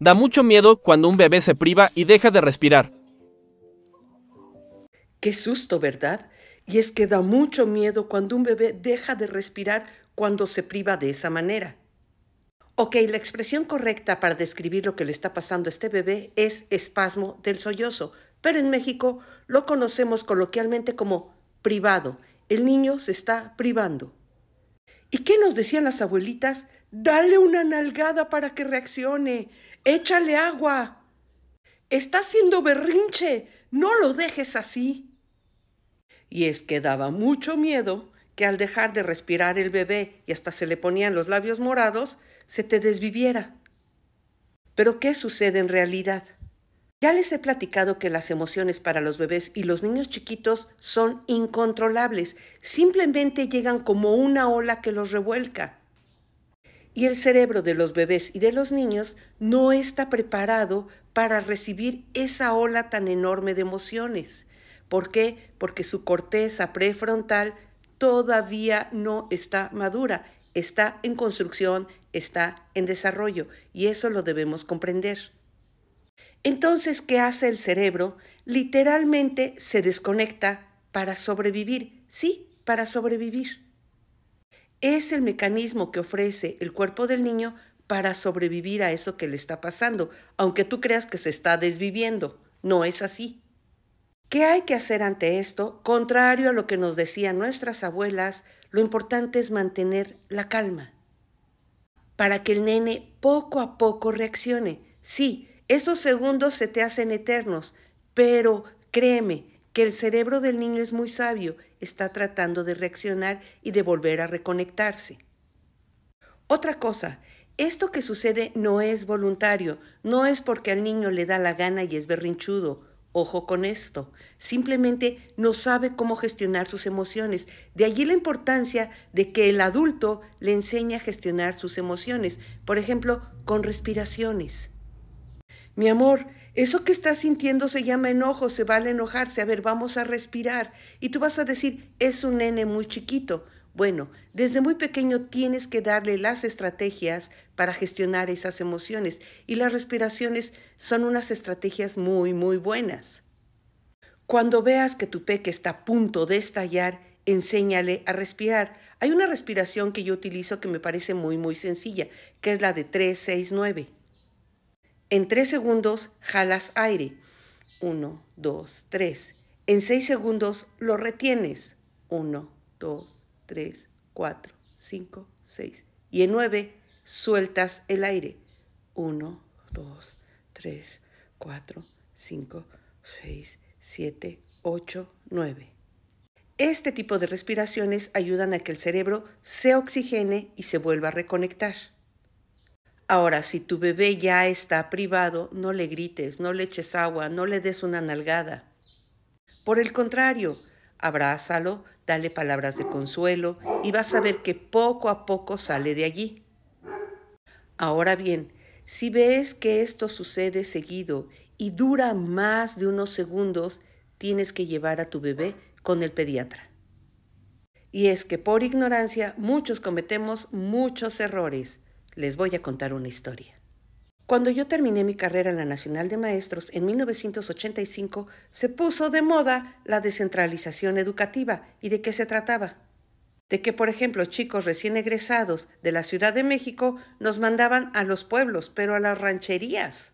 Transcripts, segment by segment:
Da mucho miedo cuando un bebé se priva y deja de respirar. Qué susto, ¿verdad? Y es que da mucho miedo cuando un bebé deja de respirar cuando se priva de esa manera. Ok, la expresión correcta para describir lo que le está pasando a este bebé es espasmo del sollozo, pero en México lo conocemos coloquialmente como privado. El niño se está privando. ¿Y qué nos decían las abuelitas? Dale una nalgada para que reaccione. Échale agua. Está haciendo berrinche. No lo dejes así. Y es que daba mucho miedo que al dejar de respirar el bebé y hasta se le ponían los labios morados, se te desviviera. Pero ¿qué sucede en realidad? Ya les he platicado que las emociones para los bebés y los niños chiquitos son incontrolables, simplemente llegan como una ola que los revuelca y el cerebro de los bebés y de los niños no está preparado para recibir esa ola tan enorme de emociones. ¿Por qué? Porque su corteza prefrontal todavía no está madura, está en construcción, está en desarrollo y eso lo debemos comprender. Entonces, ¿qué hace el cerebro? Literalmente se desconecta para sobrevivir, sí, para sobrevivir es el mecanismo que ofrece el cuerpo del niño para sobrevivir a eso que le está pasando, aunque tú creas que se está desviviendo. No es así. ¿Qué hay que hacer ante esto? Contrario a lo que nos decían nuestras abuelas, lo importante es mantener la calma para que el nene poco a poco reaccione. Sí, esos segundos se te hacen eternos, pero créeme que el cerebro del niño es muy sabio está tratando de reaccionar y de volver a reconectarse. Otra cosa, esto que sucede no es voluntario, no es porque al niño le da la gana y es berrinchudo. Ojo con esto, simplemente no sabe cómo gestionar sus emociones. De allí la importancia de que el adulto le enseñe a gestionar sus emociones, por ejemplo, con respiraciones. Mi amor, eso que estás sintiendo se llama enojo, se vale enojarse. A ver, vamos a respirar. Y tú vas a decir, es un nene muy chiquito. Bueno, desde muy pequeño tienes que darle las estrategias para gestionar esas emociones y las respiraciones son unas estrategias muy, muy buenas. Cuando veas que tu peque está a punto de estallar, enséñale a respirar. Hay una respiración que yo utilizo que me parece muy, muy sencilla, que es la de 369. En 3 segundos jalas aire. 1, 2, 3. En 6 segundos lo retienes. 1, 2, 3, 4, 5, 6. Y en 9 sueltas el aire. 1, 2, 3, 4, 5, 6, 7, 8, 9. Este tipo de respiraciones ayudan a que el cerebro se oxigene y se vuelva a reconectar. Ahora, si tu bebé ya está privado, no le grites, no le eches agua, no le des una nalgada. Por el contrario, abrázalo, dale palabras de consuelo y vas a ver que poco a poco sale de allí. Ahora bien, si ves que esto sucede seguido y dura más de unos segundos, tienes que llevar a tu bebé con el pediatra. Y es que por ignorancia muchos cometemos muchos errores les voy a contar una historia. Cuando yo terminé mi carrera en la Nacional de Maestros en 1985, se puso de moda la descentralización educativa. ¿Y de qué se trataba? De que, por ejemplo, chicos recién egresados de la Ciudad de México nos mandaban a los pueblos, pero a las rancherías.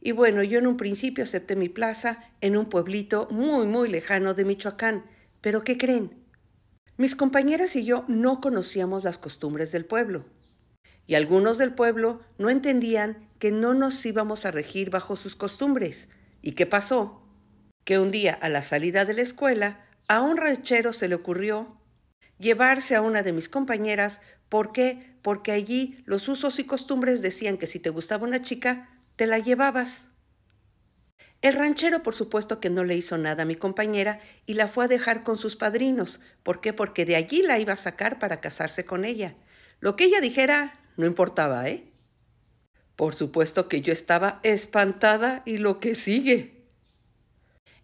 Y bueno, yo en un principio acepté mi plaza en un pueblito muy, muy lejano de Michoacán. Pero ¿qué creen? Mis compañeras y yo no conocíamos las costumbres del pueblo y algunos del pueblo no entendían que no nos íbamos a regir bajo sus costumbres. ¿Y qué pasó? Que un día a la salida de la escuela, a un ranchero se le ocurrió llevarse a una de mis compañeras. ¿Por qué? Porque allí los usos y costumbres decían que si te gustaba una chica, te la llevabas. El ranchero, por supuesto, que no le hizo nada a mi compañera y la fue a dejar con sus padrinos. ¿Por qué? Porque de allí la iba a sacar para casarse con ella. Lo que ella dijera, no importaba, ¿eh? Por supuesto que yo estaba espantada y lo que sigue.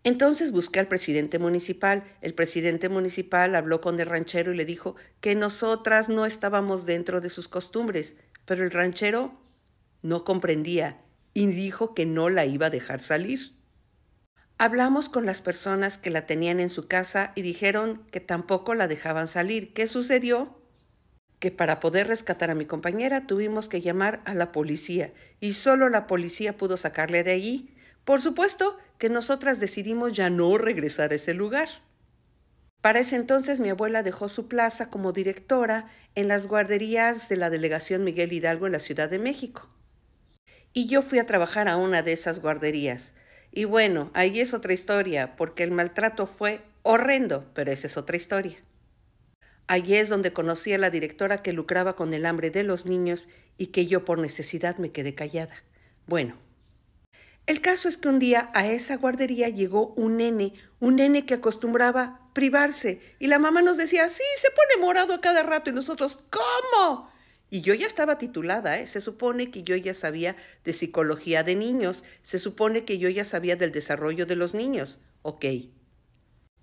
Entonces busqué al presidente municipal. El presidente municipal habló con el ranchero y le dijo que nosotras no estábamos dentro de sus costumbres, pero el ranchero no comprendía y dijo que no la iba a dejar salir. Hablamos con las personas que la tenían en su casa y dijeron que tampoco la dejaban salir. ¿Qué sucedió? que para poder rescatar a mi compañera tuvimos que llamar a la policía y solo la policía pudo sacarle de allí. Por supuesto que nosotras decidimos ya no regresar a ese lugar. Para ese entonces mi abuela dejó su plaza como directora en las guarderías de la delegación Miguel Hidalgo en la Ciudad de México. Y yo fui a trabajar a una de esas guarderías. Y bueno, ahí es otra historia, porque el maltrato fue horrendo, pero esa es otra historia. Allí es donde conocí a la directora que lucraba con el hambre de los niños y que yo por necesidad me quedé callada. Bueno, el caso es que un día a esa guardería llegó un nene, un nene que acostumbraba privarse y la mamá nos decía, sí, se pone morado a cada rato y nosotros, ¿cómo? Y yo ya estaba titulada, ¿eh? se supone que yo ya sabía de psicología de niños, se supone que yo ya sabía del desarrollo de los niños. Ok,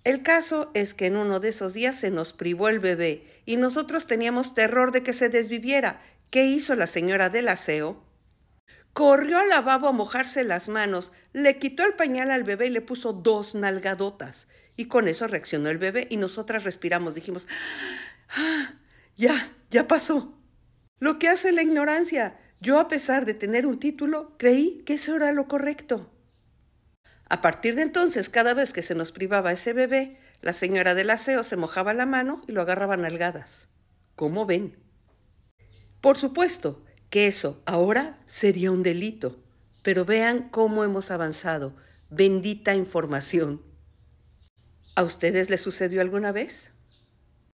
el caso es que en uno de esos días se nos privó el bebé y nosotros teníamos terror de que se desviviera. ¿Qué hizo la señora del aseo? Corrió al lavabo a mojarse las manos, le quitó el pañal al bebé y le puso dos nalgadotas. Y con eso reaccionó el bebé y nosotras respiramos, dijimos, ah, ya, ya pasó. Lo que hace la ignorancia. Yo a pesar de tener un título, creí que eso era lo correcto. A partir de entonces, cada vez que se nos privaba ese bebé, la señora del aseo se mojaba la mano y lo agarraba nalgadas. ¿Cómo ven? Por supuesto que eso ahora sería un delito, pero vean cómo hemos avanzado. Bendita información. ¿A ustedes les sucedió alguna vez?